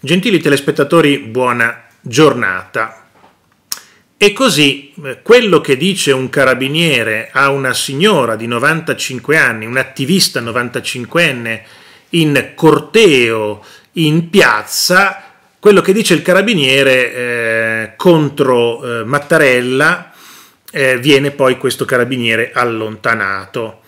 Gentili telespettatori, buona giornata. E così eh, quello che dice un carabiniere a una signora di 95 anni, un attivista 95enne, in corteo, in piazza, quello che dice il carabiniere eh, contro eh, Mattarella, eh, viene poi questo carabiniere allontanato.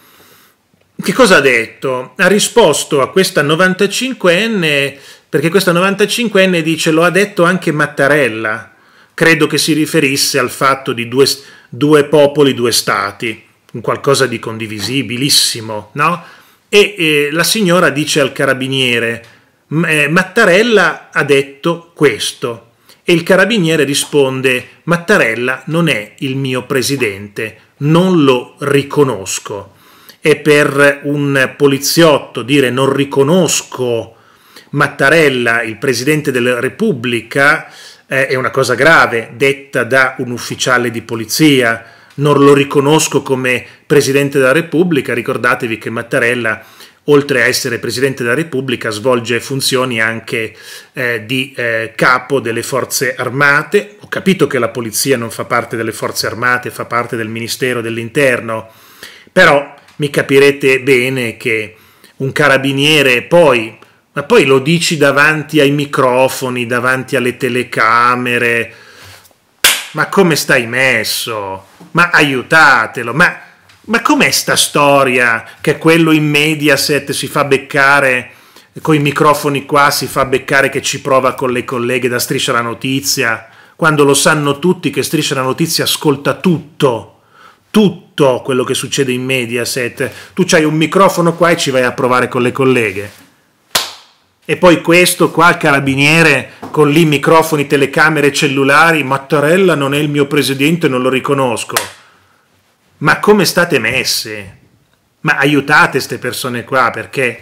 Che cosa ha detto? Ha risposto a questa 95enne perché questa 95enne dice lo ha detto anche Mattarella, credo che si riferisse al fatto di due, due popoli, due stati, un qualcosa di condivisibilissimo, no? E eh, la signora dice al carabiniere, eh, Mattarella ha detto questo, e il carabiniere risponde Mattarella non è il mio presidente, non lo riconosco. E per un poliziotto dire non riconosco Mattarella, il Presidente della Repubblica, eh, è una cosa grave detta da un ufficiale di polizia. Non lo riconosco come Presidente della Repubblica. Ricordatevi che Mattarella, oltre a essere Presidente della Repubblica, svolge funzioni anche eh, di eh, capo delle forze armate. Ho capito che la polizia non fa parte delle forze armate, fa parte del Ministero dell'Interno, però mi capirete bene che un carabiniere poi ma poi lo dici davanti ai microfoni, davanti alle telecamere, ma come stai messo? Ma aiutatelo, ma, ma com'è sta storia che quello in Mediaset si fa beccare, con i microfoni qua si fa beccare che ci prova con le colleghe da Striscia la Notizia, quando lo sanno tutti che Striscia la Notizia ascolta tutto, tutto quello che succede in Mediaset. Tu c'hai un microfono qua e ci vai a provare con le colleghe. E poi questo qua, il carabiniere con lì microfoni, telecamere, cellulari, Mattarella non è il mio presidente, non lo riconosco. Ma come state messi? Ma aiutate queste persone qua perché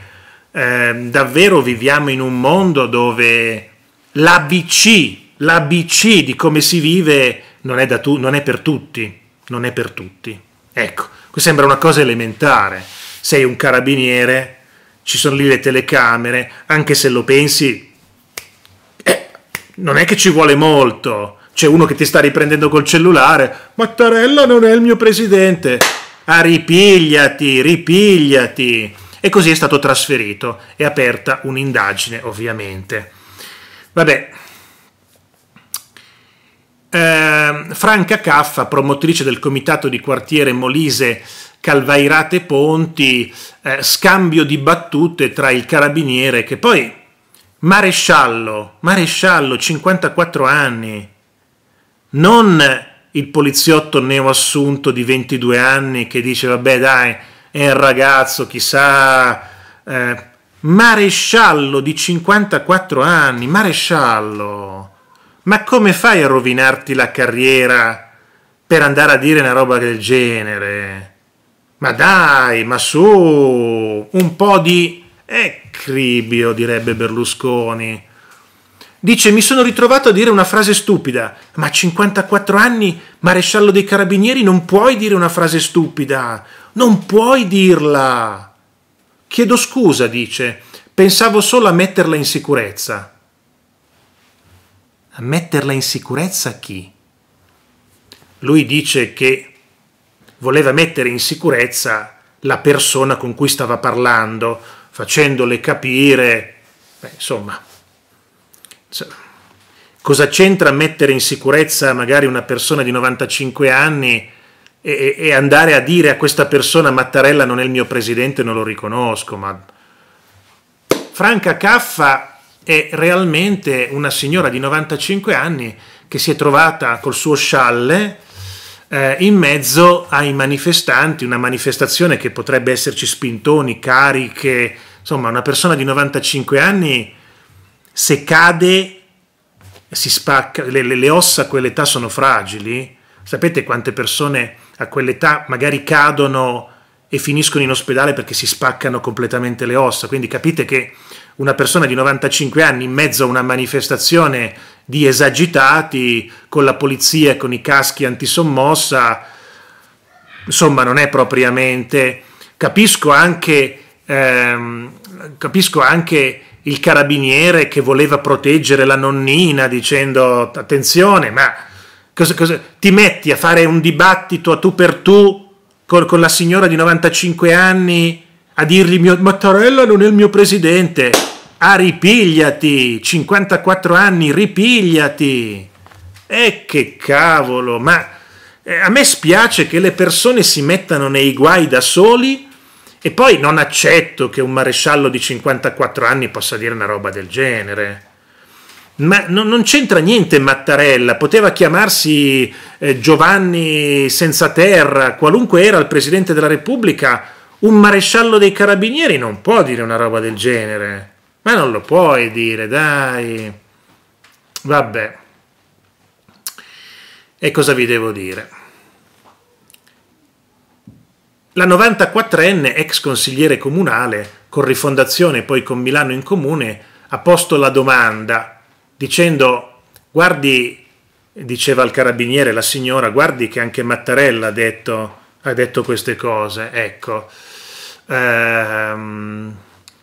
eh, davvero viviamo in un mondo dove l'ABC, l'ABC di come si vive non è, da tu, non è per tutti, non è per tutti. Ecco, sembra una cosa elementare. Sei un carabiniere, ci sono lì le telecamere, anche se lo pensi, eh, non è che ci vuole molto. C'è uno che ti sta riprendendo col cellulare, Mattarella non è il mio presidente. Ah, ripigliati, ripigliati. E così è stato trasferito. È aperta un'indagine, ovviamente. Vabbè, eh, Franca Caffa, promotrice del comitato di quartiere Molise calvairate ponti, eh, scambio di battute tra il carabiniere che poi maresciallo, maresciallo 54 anni, non il poliziotto neoassunto di 22 anni che dice vabbè dai, è un ragazzo, chissà, eh, maresciallo di 54 anni, maresciallo. Ma come fai a rovinarti la carriera per andare a dire una roba del genere? Ma dai, ma su, un po' di ecribio, direbbe Berlusconi. Dice, mi sono ritrovato a dire una frase stupida, ma a 54 anni, maresciallo dei carabinieri, non puoi dire una frase stupida, non puoi dirla. Chiedo scusa, dice, pensavo solo a metterla in sicurezza. A metterla in sicurezza chi? Lui dice che voleva mettere in sicurezza la persona con cui stava parlando, facendole capire, beh, insomma, cosa c'entra mettere in sicurezza magari una persona di 95 anni e, e, andare a dire a questa persona Mattarella non è il mio presidente, non lo riconosco, ma Franca Caffa è realmente una signora di 95 anni che si è trovata col suo scialle, eh, in mezzo ai manifestanti, una manifestazione che potrebbe esserci spintoni, cariche, insomma una persona di 95 anni se cade si spacca, le, le, le ossa a quell'età sono fragili, sapete quante persone a quell'età magari cadono e finiscono in ospedale perché si spaccano completamente le ossa, quindi capite che una persona di 95 anni in mezzo a una manifestazione di esagitati con la polizia e con i caschi antisommossa, insomma non è propriamente... Capisco anche, ehm, capisco anche il carabiniere che voleva proteggere la nonnina dicendo attenzione, ma cosa, cosa, ti metti a fare un dibattito a tu per tu con, con la signora di 95 anni a dirgli Mattarella non è il mio presidente? Ah, ripigliati, 54 anni, ripigliati. E che cavolo, ma eh, a me spiace che le persone si mettano nei guai da soli e poi non accetto che un maresciallo di 54 anni possa dire una roba del genere. Ma no, non c'entra niente Mattarella, poteva chiamarsi eh, Giovanni senza terra, qualunque era il Presidente della Repubblica, un maresciallo dei carabinieri non può dire una roba del genere. Ma non lo puoi dire, dai. Vabbè. E cosa vi devo dire? La 94enne ex consigliere comunale, con rifondazione poi con Milano in comune, ha posto la domanda dicendo guardi, diceva al carabiniere la signora, guardi che anche Mattarella ha detto, ha detto queste cose, ecco. Ehm,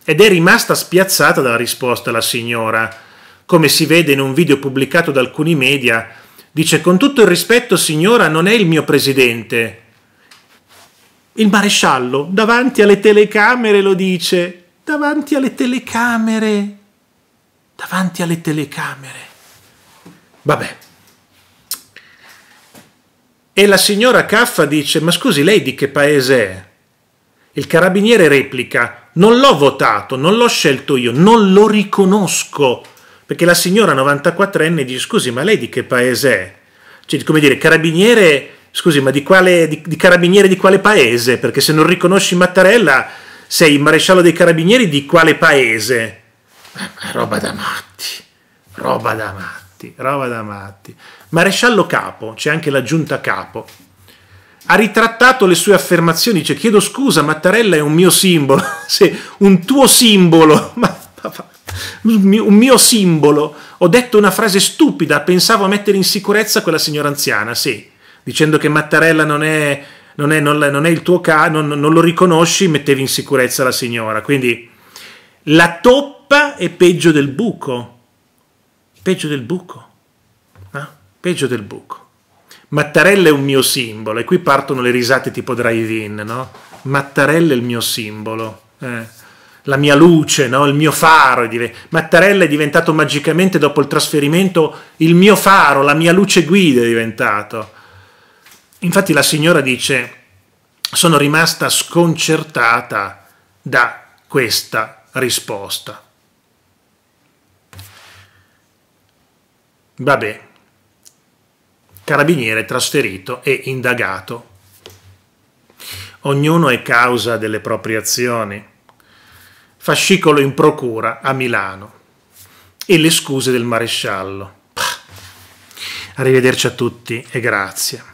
ed è rimasta spiazzata dalla risposta la signora. Come si vede in un video pubblicato da alcuni media, dice con tutto il rispetto signora non è il mio presidente. Il maresciallo davanti alle telecamere lo dice, davanti alle telecamere, davanti alle telecamere. Vabbè. E la signora Caffa dice, ma scusi lei di che paese è? Il carabiniere replica, non l'ho votato, non l'ho scelto io, non lo riconosco. Perché la signora 94enne dice, scusi, ma lei di che paese è? Cioè, come dire, carabiniere, scusi, ma di quale, di, di carabiniere di quale paese? Perché se non riconosci Mattarella sei il maresciallo dei carabinieri di quale paese? Ma, eh, roba da matti, roba da matti, roba da matti. Maresciallo capo, c'è anche la giunta capo ha ritrattato le sue affermazioni, dice chiedo scusa, Mattarella è un mio simbolo, sì, un tuo simbolo, un mio simbolo, ho detto una frase stupida, pensavo a mettere in sicurezza quella signora anziana, sì, dicendo che Mattarella non è, non è, non, non è il tuo caso, non, non lo riconosci, mettevi in sicurezza la signora, quindi la toppa è peggio del buco, peggio del buco, eh? peggio del buco. Mattarella è un mio simbolo, e qui partono le risate tipo drive-in, no? Mattarella è il mio simbolo, eh. la mia luce, no? il mio faro. Mattarella è diventato magicamente dopo il trasferimento il mio faro, la mia luce guida è diventato. Infatti la signora dice, sono rimasta sconcertata da questa risposta. Vabbè carabiniere trasferito e indagato. Ognuno è causa delle proprie azioni. Fascicolo in procura a Milano. E le scuse del maresciallo. Arrivederci a tutti e grazie.